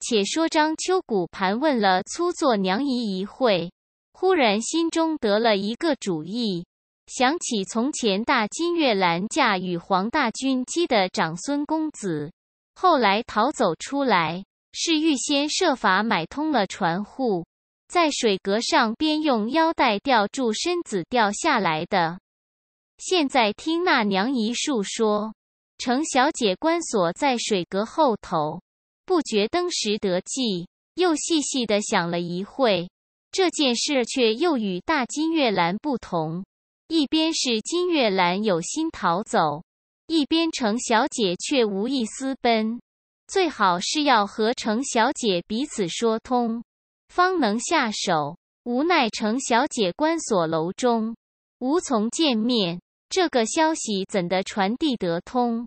且说张秋谷盘问了粗作娘姨一会，忽然心中得了一个主意，想起从前大金月兰嫁与黄大军基的长孙公子，后来逃走出来，是预先设法买通了船户，在水阁上边用腰带吊住身子掉下来的。现在听那娘姨述说，程小姐关锁在水阁后头。不觉登时得计，又细细的想了一会，这件事却又与大金月兰不同。一边是金月兰有心逃走，一边程小姐却无意私奔。最好是要和程小姐彼此说通，方能下手。无奈程小姐关锁楼中，无从见面，这个消息怎的传递得通？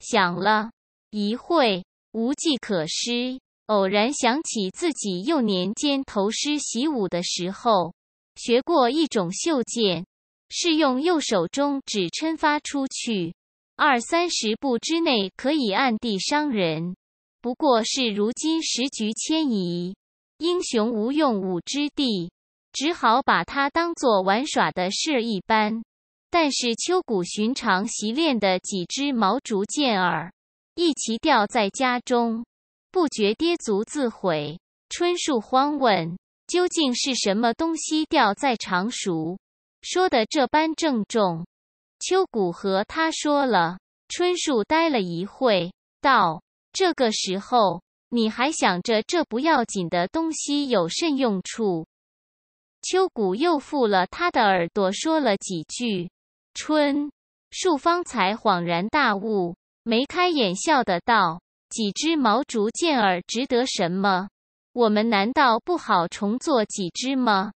想了一会。无计可施，偶然想起自己幼年间投师习武的时候，学过一种袖剑，是用右手中指抻发出去，二三十步之内可以暗地伤人。不过，是如今时局迁移，英雄无用武之地，只好把它当作玩耍的事一般。但是，秋谷寻常习练的几支毛竹剑儿。一齐吊在家中，不觉跌足自悔。春树慌问：“究竟是什么东西掉在常熟？”说的这般郑重，秋谷和他说了。春树呆了一会，道：“这个时候你还想着这不要紧的东西有甚用处？”秋谷又附了他的耳朵说了几句，春树方才恍然大悟。眉开眼笑的道：“几支毛竹剑儿值得什么？我们难道不好重做几支吗？”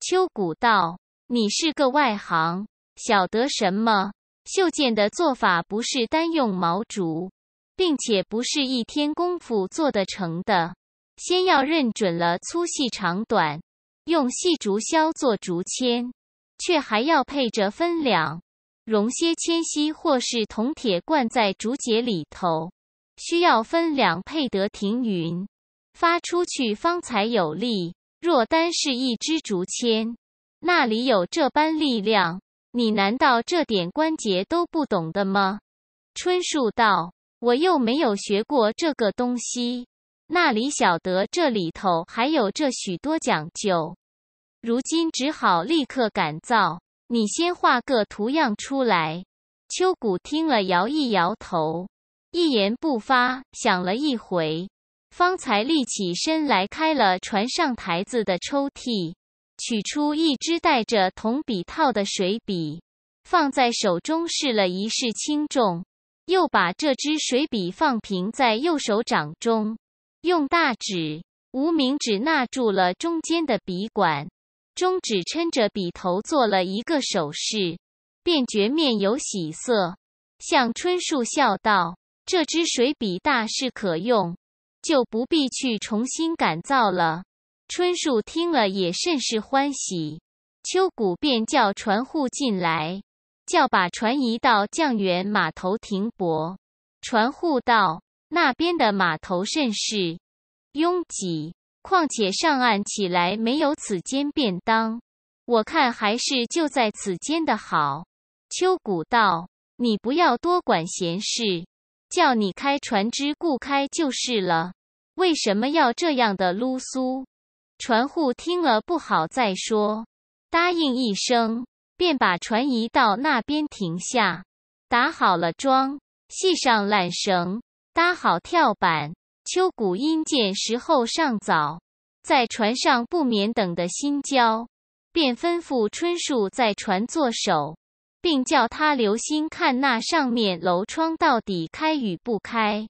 秋谷道：“你是个外行，晓得什么？绣箭的做法不是单用毛竹，并且不是一天功夫做得成的。先要认准了粗细长短，用细竹削做竹签，却还要配着分两。”熔些铅锡或是铜铁灌在竹节里头，需要分两配得停匀，发出去方才有力。若单是一支竹签，那里有这般力量？你难道这点关节都不懂的吗？春树道：“我又没有学过这个东西，那里晓得这里头还有这许多讲究？如今只好立刻改造。”你先画个图样出来。秋谷听了，摇一摇头，一言不发，想了一回，方才立起身来，开了船上台子的抽屉，取出一支带着铜笔套的水笔，放在手中试了一试轻重，又把这支水笔放平在右手掌中，用大指、无名指捺住了中间的笔管。中指撑着笔头做了一个手势，便觉面有喜色，向春树笑道：“这支水笔大是可用，就不必去重新改造了。”春树听了也甚是欢喜。秋谷便叫船户进来，叫把船移到酱原码头停泊。船户道：“那边的码头甚是拥挤。”况且上岸起来没有此间便当，我看还是就在此间的好。秋谷道：“你不要多管闲事，叫你开船只，顾开就是了。为什么要这样的撸苏？”船户听了不好，再说，答应一声，便把船移到那边停下，打好了桩，系上缆绳，搭好跳板。秋谷因见时候尚早，在船上不免等得心焦，便吩咐春树在船坐守，并叫他留心看那上面楼窗到底开与不开。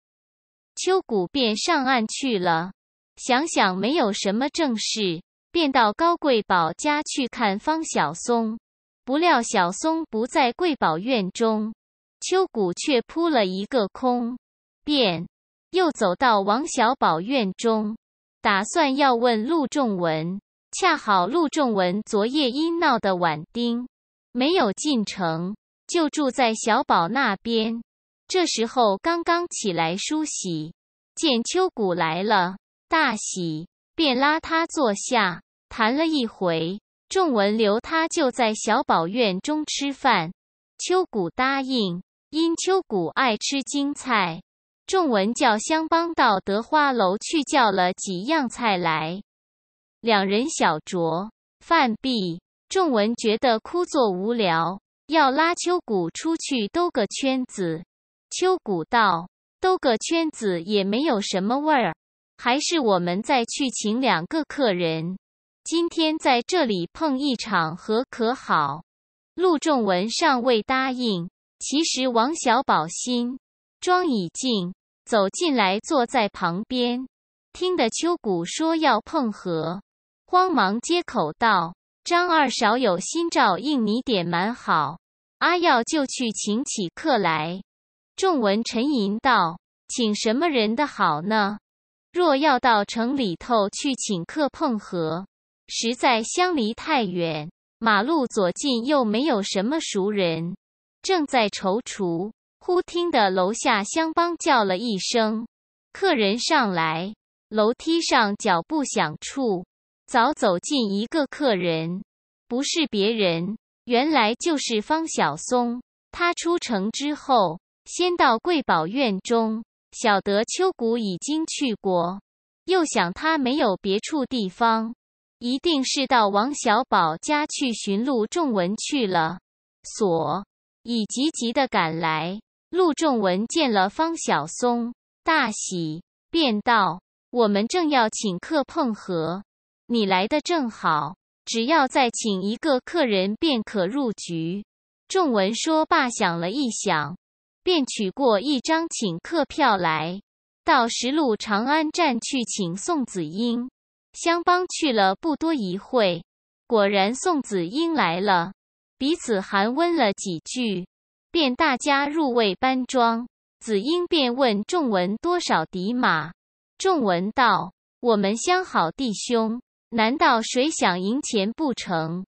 秋谷便上岸去了，想想没有什么正事，便到高贵宝家去看方小松。不料小松不在贵宝院中，秋谷却扑了一个空，便。又走到王小宝院中，打算要问陆仲文。恰好陆仲文昨夜因闹的晚丁，没有进城，就住在小宝那边。这时候刚刚起来梳洗，见秋谷来了，大喜，便拉他坐下谈了一回。仲文留他就在小宝院中吃饭。秋谷答应，因秋谷爱吃京菜。仲文叫香帮到德花楼去叫了几样菜来，两人小酌。饭毕，仲文觉得枯坐无聊，要拉秋谷出去兜个圈子。秋谷道：“兜个圈子也没有什么味儿，还是我们再去请两个客人，今天在这里碰一场合可好？”陆仲文尚未答应。其实王小宝心。庄已静走进来，坐在旁边，听得秋谷说要碰合，慌忙接口道：“张二少有新照应，你点蛮好。”阿耀就去请起客来。众文沉吟道：“请什么人的好呢？若要到城里头去请客碰合，实在相离太远，马路左近又没有什么熟人。”正在踌躇。忽听得楼下相帮叫了一声：“客人上来！”楼梯上脚步响处，早走进一个客人，不是别人，原来就是方小松。他出城之后，先到贵宝院中，晓得秋谷已经去过，又想他没有别处地方，一定是到王小宝家去寻陆仲文去了，所以急急的赶来。陆仲文见了方小松，大喜，便道：“我们正要请客碰和，你来的正好，只要再请一个客人便可入局。”仲文说罢，想了一想，便取过一张请客票来，到十路长安站去请宋子英。相帮去了不多一会，果然宋子英来了，彼此寒温了几句。便大家入位搬庄，子婴便问仲文多少底码。仲文道：“我们相好弟兄，难道谁想赢钱不成？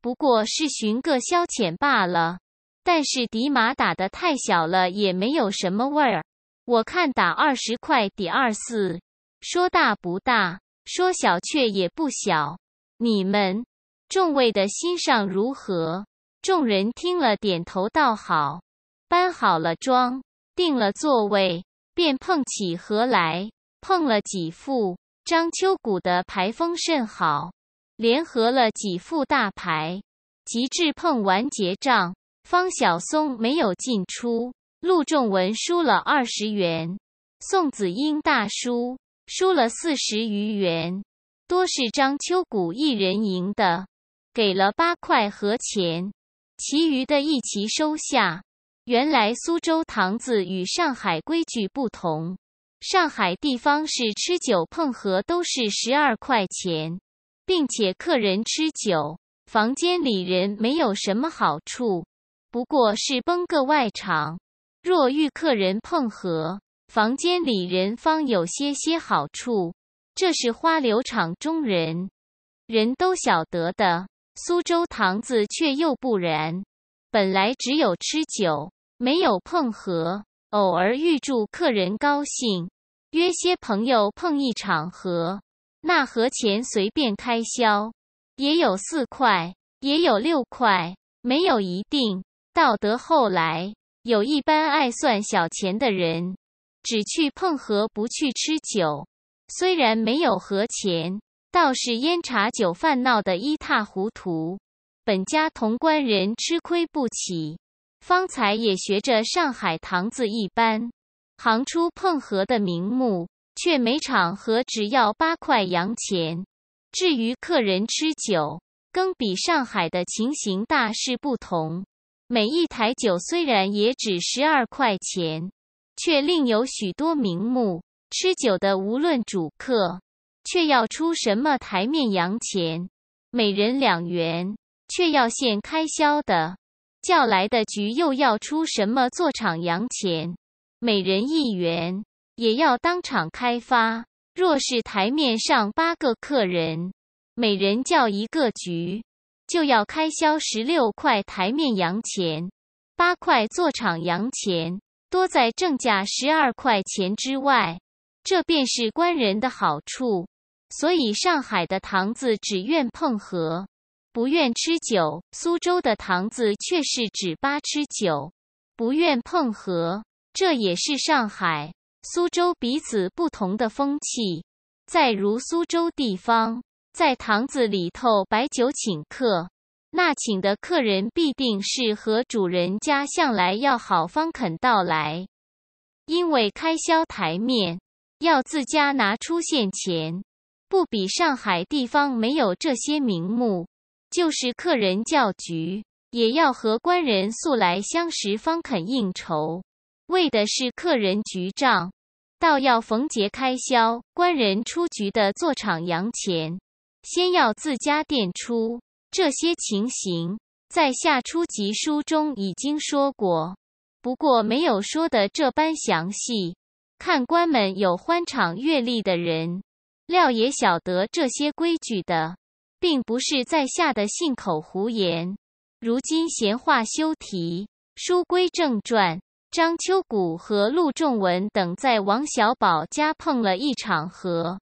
不过是寻个消遣罢了。但是底码打得太小了，也没有什么味儿。我看打二十块抵二四，说大不大，说小却也不小。你们众位的心上如何？”众人听了，点头道：“好。”搬好了庄，定了座位，便碰起河来。碰了几副，张秋谷的牌风甚好，连合了几副大牌。及至碰完结账，方小松没有进出，陆仲文输了二十元，宋子英大输，输了四十余元，多是张秋谷一人赢的，给了八块和钱。其余的一齐收下。原来苏州堂子与上海规矩不同，上海地方是吃酒碰盒都是十二块钱，并且客人吃酒，房间里人没有什么好处，不过是崩个外场；若遇客人碰盒，房间里人方有些些好处。这是花柳场中人，人都晓得的。苏州堂子却又不然，本来只有吃酒，没有碰和，偶尔预祝客人高兴，约些朋友碰一场和，那和钱随便开销，也有四块，也有六块，没有一定。到得后来，有一般爱算小钱的人，只去碰和不去吃酒，虽然没有和钱。倒是烟茶酒饭闹得一塌糊涂，本家潼关人吃亏不起。方才也学着上海堂子一般，行出碰合的名目，却每场合只要八块洋钱。至于客人吃酒，更比上海的情形大是不同。每一台酒虽然也只十二块钱，却另有许多名目。吃酒的无论主客。却要出什么台面洋钱，每人两元；却要现开销的，叫来的局又要出什么坐场洋钱，每人一元，也要当场开发。若是台面上八个客人，每人叫一个局，就要开销十六块台面洋钱，八块坐场洋钱，多在正价十二块钱之外。这便是官人的好处。所以上海的堂子只愿碰和，不愿吃酒；苏州的堂子却是只巴吃酒，不愿碰和，这也是上海、苏州彼此不同的风气。再如苏州地方，在堂子里头摆酒请客，那请的客人必定是和主人家向来要好方肯到来，因为开销台面要自家拿出现钱。不比上海地方没有这些名目，就是客人叫局，也要和官人素来相识方肯应酬，为的是客人局账，倒要逢节开销，官人出局的坐场洋钱，先要自家垫出。这些情形在下初级书中已经说过，不过没有说的这般详细。看官们有欢场阅历的人。料也晓得这些规矩的，并不是在下的信口胡言。如今闲话休提，书归正传。张秋谷和陆仲文等在王小宝家碰了一场和，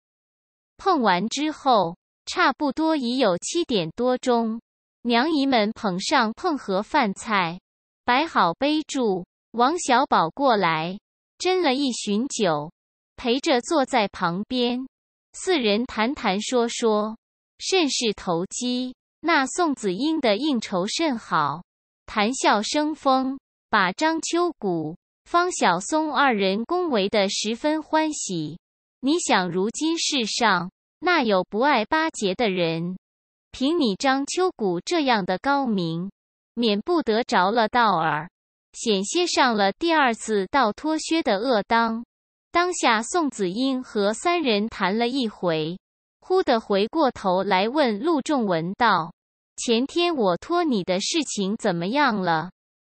碰完之后，差不多已有七点多钟。娘姨们捧上碰盒饭菜，摆好杯柱，王小宝过来斟了一巡酒，陪着坐在旁边。四人谈谈说说，甚是投机。那宋子英的应酬甚好，谈笑生风，把张秋谷、方小松二人恭维的十分欢喜。你想，如今世上那有不爱巴结的人？凭你张秋谷这样的高明，免不得着了道儿，险些上了第二次倒脱靴的恶当。当下，宋子英和三人谈了一回，忽地回过头来问陆仲文道：“前天我托你的事情怎么样了？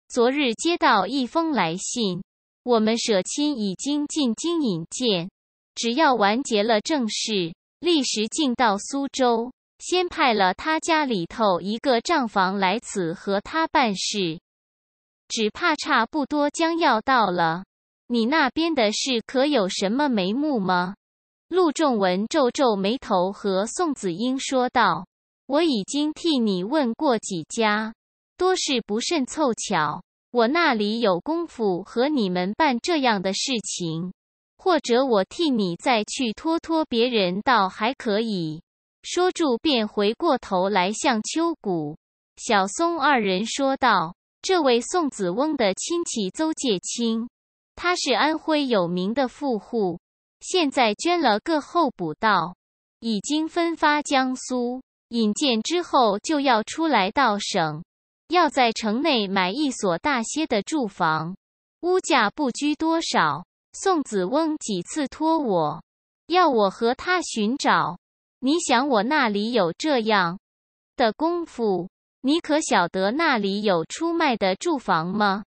昨日接到一封来信，我们舍亲已经进京引荐，只要完结了正事，立时进到苏州，先派了他家里头一个账房来此和他办事，只怕差不多将要到了。”你那边的事可有什么眉目吗？陆仲文皱皱眉头，和宋子英说道：“我已经替你问过几家，多是不甚凑巧。我那里有功夫和你们办这样的事情，或者我替你再去托托别人，倒还可以说住。”便回过头来向秋谷、小松二人说道：“这位宋子翁的亲戚邹介卿。”他是安徽有名的富户，现在捐了个候补道，已经分发江苏引荐之后，就要出来到省，要在城内买一所大些的住房，屋价不拘多少。宋子翁几次托我，要我和他寻找。你想我那里有这样的功夫？你可晓得那里有出卖的住房吗？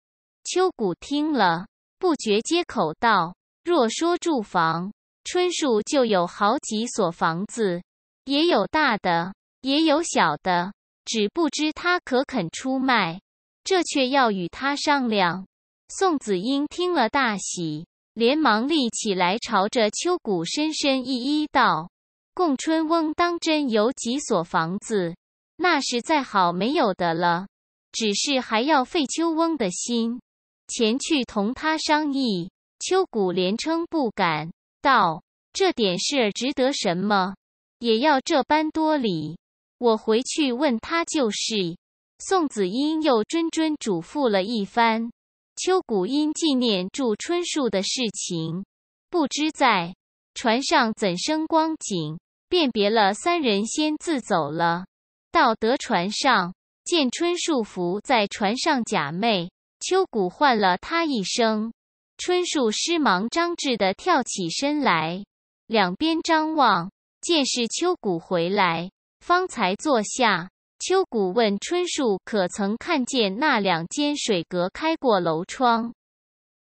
秋谷听了。不觉接口道：“若说住房，春树就有好几所房子，也有大的，也有小的，只不知他可肯出卖？这却要与他商量。”宋子英听了大喜，连忙立起来，朝着秋谷深深一一道：“供春翁当真有几所房子，那是再好没有的了，只是还要费秋翁的心。”前去同他商议，秋谷连称不敢，道这点事值得什么，也要这般多礼。我回去问他就是。宋子英又谆谆嘱咐了一番。秋谷因纪念祝春树的事情，不知在船上怎生光景，辨别了三人，先自走了。到得船上，见春树伏在船上假寐。秋谷唤了他一声，春树失忙张志的跳起身来，两边张望，见是秋谷回来，方才坐下。秋谷问春树：“可曾看见那两间水阁开过楼窗？”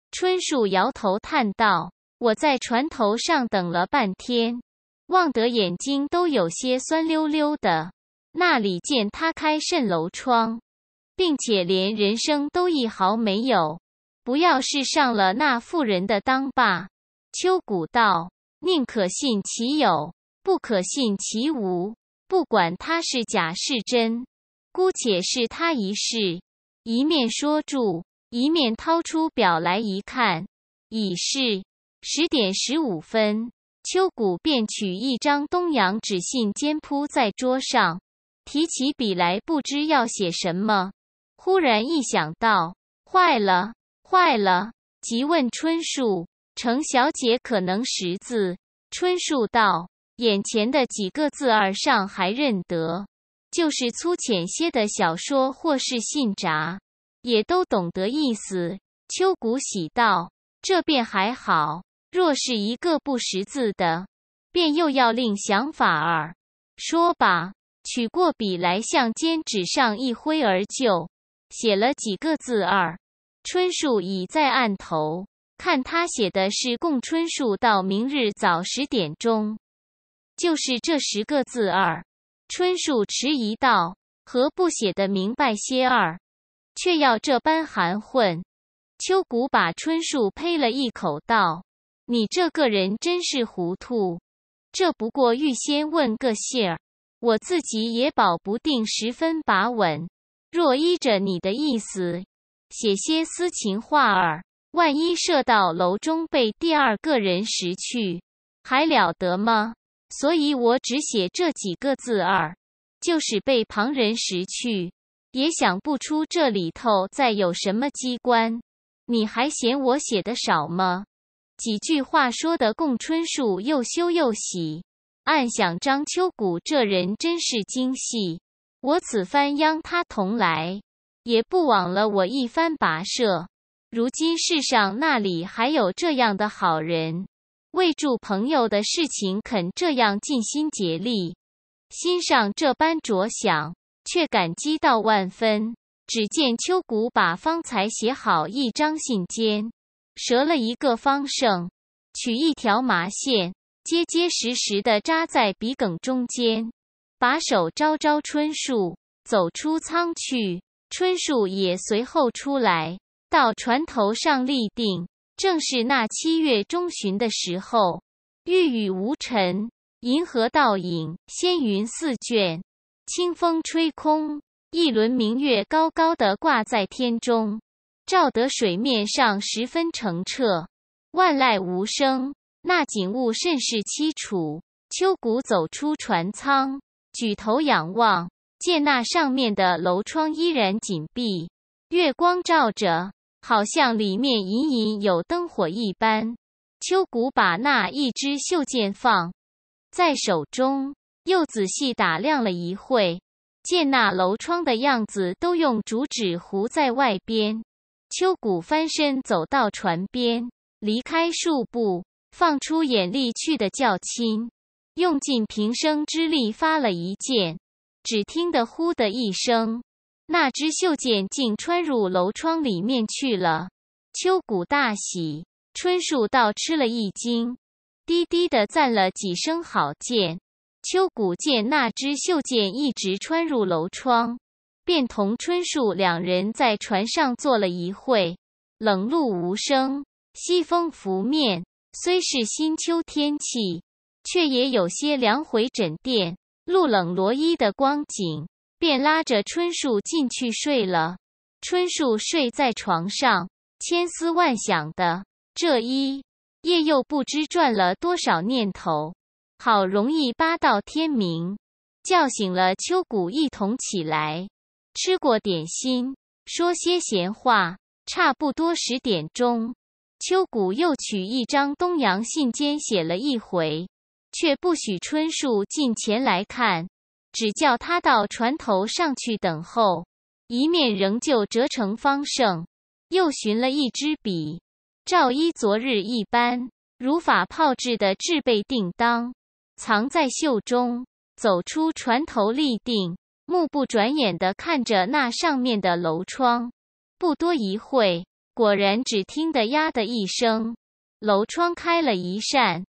春树摇头叹道：“我在船头上等了半天，望得眼睛都有些酸溜溜的，那里见他开甚楼窗？”并且连人生都一毫没有，不要是上了那妇人的当罢。秋谷道：“宁可信其有，不可信其无。不管他是假是真，姑且试他一试。”一面说住，一面掏出表来一看，已是十点十五分。秋谷便取一张东洋纸信笺铺在桌上，提起笔来，不知要写什么。忽然一想到，坏了，坏了！即问春树：“程小姐可能识字？”春树道：“眼前的几个字儿上还认得，就是粗浅些的小说或是信札，也都懂得意思。”秋谷喜道：“这便还好。若是一个不识字的，便又要另想法儿。”说罢，取过笔来，向尖纸上一挥而就。写了几个字儿，春树倚在案头，看他写的是“供春树到明日早十点钟”，就是这十个字儿。春树迟疑道：“何不写得明白些儿？却要这般含混？”秋谷把春树呸了一口道：“你这个人真是糊涂！这不过预先问个信儿，我自己也保不定十分把稳。”若依着你的意思，写些私情话儿，万一射到楼中被第二个人识去，还了得吗？所以我只写这几个字儿，就是被旁人识去，也想不出这里头再有什么机关。你还嫌我写的少吗？几句话说得供春树又羞又喜，暗想张秋谷这人真是精细。我此番央他同来，也不枉了我一番跋涉。如今世上那里还有这样的好人，为助朋友的事情肯这样尽心竭力，心上这般着想，却感激到万分。只见秋谷把方才写好一张信笺，折了一个方胜，取一条麻线，结结实实的扎在笔梗中间。把手招招春树，走出舱去。春树也随后出来，到船头上立定。正是那七月中旬的时候，玉宇无尘，银河倒影，仙云四卷，清风吹空，一轮明月高高的挂在天中，照得水面上十分澄澈，万籁无声。那景物甚是凄楚。秋谷走出船舱。举头仰望，见那上面的楼窗依然紧闭，月光照着，好像里面隐隐有灯火一般。秋谷把那一支袖箭放在手中，又仔细打量了一会，见那楼窗的样子都用竹纸糊在外边。秋谷翻身走到船边，离开数步，放出眼力去的较轻。用尽平生之力发了一箭，只听得“呼”的一声，那支袖箭竟穿入楼窗里面去了。秋谷大喜，春树倒吃了一惊，低低的赞了几声“好箭”。秋谷见那支袖箭一直穿入楼窗，便同春树两人在船上坐了一会。冷露无声，西风拂面，虽是新秋天气。却也有些凉回枕垫，露冷罗衣的光景，便拉着春树进去睡了。春树睡在床上，千思万想的这一夜又不知转了多少念头，好容易八到天明，叫醒了秋谷，一同起来，吃过点心，说些闲话，差不多十点钟，秋谷又取一张东洋信笺，写了一回。却不许春树近前来看，只叫他到船头上去等候。一面仍旧折成方胜，又寻了一支笔，照依昨日一般如法炮制的制备定当，藏在袖中，走出船头立定，目不转眼的看着那上面的楼窗。不多一会，果然只听得呀的一声，楼窗开了一扇。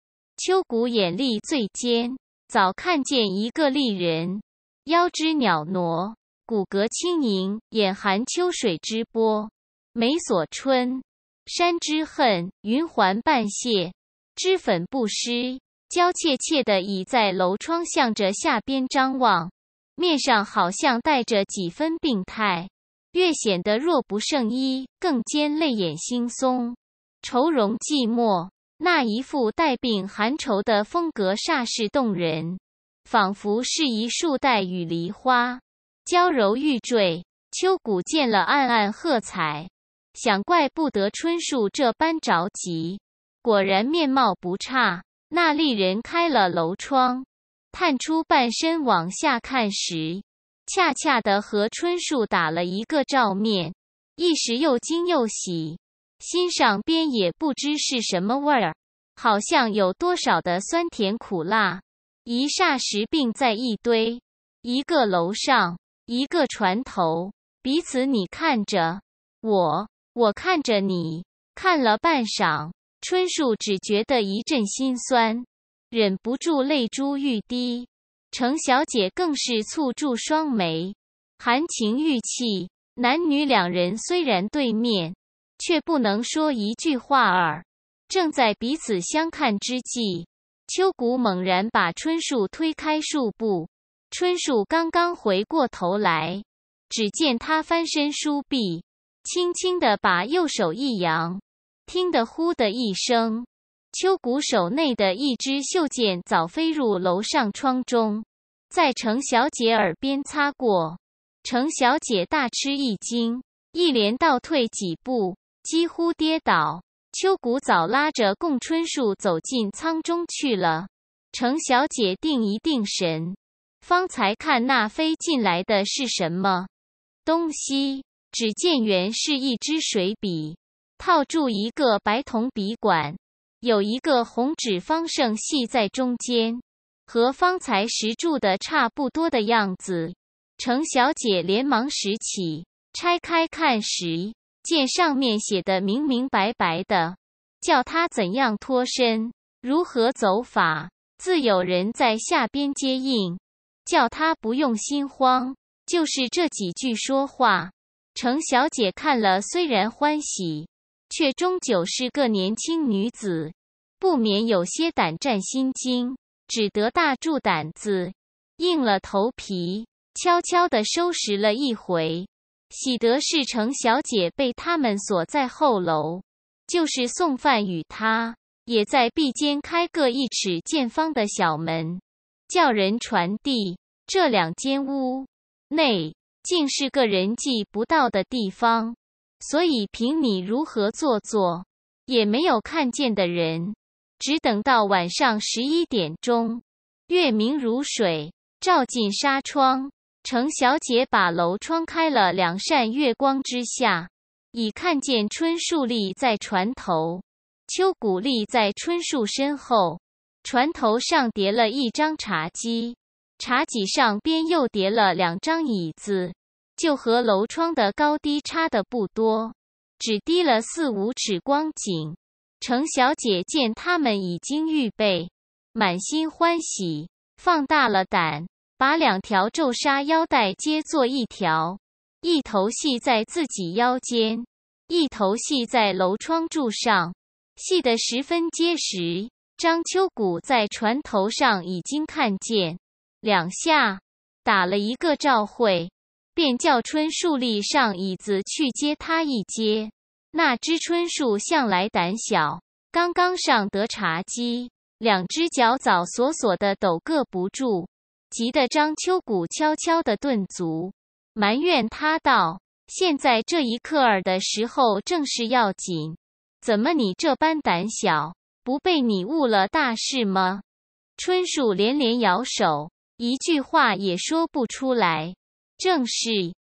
秋谷眼力最尖，早看见一个丽人，腰肢袅娜，骨骼轻盈，眼含秋水之波，眉锁春山之恨，云环半泄，脂粉不施，娇怯怯的倚在楼窗，向着下边张望，面上好像带着几分病态，越显得弱不胜衣，更兼泪眼惺忪，愁容寂寞。那一副带病含愁的风格煞是动人，仿佛是一树带雨梨花，娇柔欲坠。秋谷见了暗暗喝彩，想怪不得春树这般着急，果然面貌不差。那丽人开了楼窗，探出半身往下看时，恰恰的和春树打了一个照面，一时又惊又喜。心上边也不知是什么味儿，好像有多少的酸甜苦辣，一霎时并在一堆，一个楼上，一个船头，彼此你看着我，我看着你，看了半晌，春树只觉得一阵心酸，忍不住泪珠欲滴，程小姐更是蹙住双眉，含情玉气。男女两人虽然对面。却不能说一句话儿。正在彼此相看之际，秋谷猛然把春树推开数步。春树刚刚回过头来，只见他翻身梳臂，轻轻地把右手一扬，听得“呼”的一声，秋谷手内的一支袖箭早飞入楼上窗中，在程小姐耳边擦过。程小姐大吃一惊，一连倒退几步。几乎跌倒，秋谷早拉着贡春树走进舱中去了。程小姐定一定神，方才看那飞进来的是什么东西，只见原是一支水笔，套住一个白铜笔管，有一个红纸方胜系在中间，和方才石柱的差不多的样子。程小姐连忙拾起，拆开看时。见上面写的明明白白的，叫他怎样脱身，如何走法，自有人在下边接应，叫他不用心慌。就是这几句说话，程小姐看了虽然欢喜，却终究是个年轻女子，不免有些胆战心惊，只得大住胆子，硬了头皮，悄悄地收拾了一回。喜得侍成小姐被他们锁在后楼，就是送饭与他，也在壁间开个一尺见方的小门，叫人传递。这两间屋内竟是个人迹不到的地方，所以凭你如何做作，也没有看见的人。只等到晚上十一点钟，月明如水，照进纱窗。程小姐把楼窗开了两扇，月光之下，已看见春树立在船头，秋谷立在春树身后。船头上叠了一张茶几，茶几上边又叠了两张椅子，就和楼窗的高低差的不多，只低了四五尺光景。程小姐见他们已经预备，满心欢喜，放大了胆。把两条皱纱腰带接作一条，一头系在自己腰间，一头系在楼窗柱上，系得十分结实。张秋谷在船头上已经看见，两下打了一个照会，便叫春树立上椅子去接他一接。那只春树向来胆小，刚刚上得茶几，两只脚早索索的抖个不住。急得张秋谷悄悄的顿足，埋怨他道：“现在这一刻儿的时候正是要紧，怎么你这般胆小，不被你误了大事吗？”春树连连摇手，一句话也说不出来。正是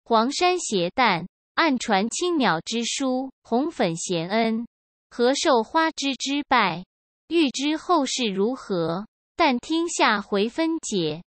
黄山携蛋，暗传青鸟之书，红粉闲恩，何受花枝之败？欲知后事如何，但听下回分解。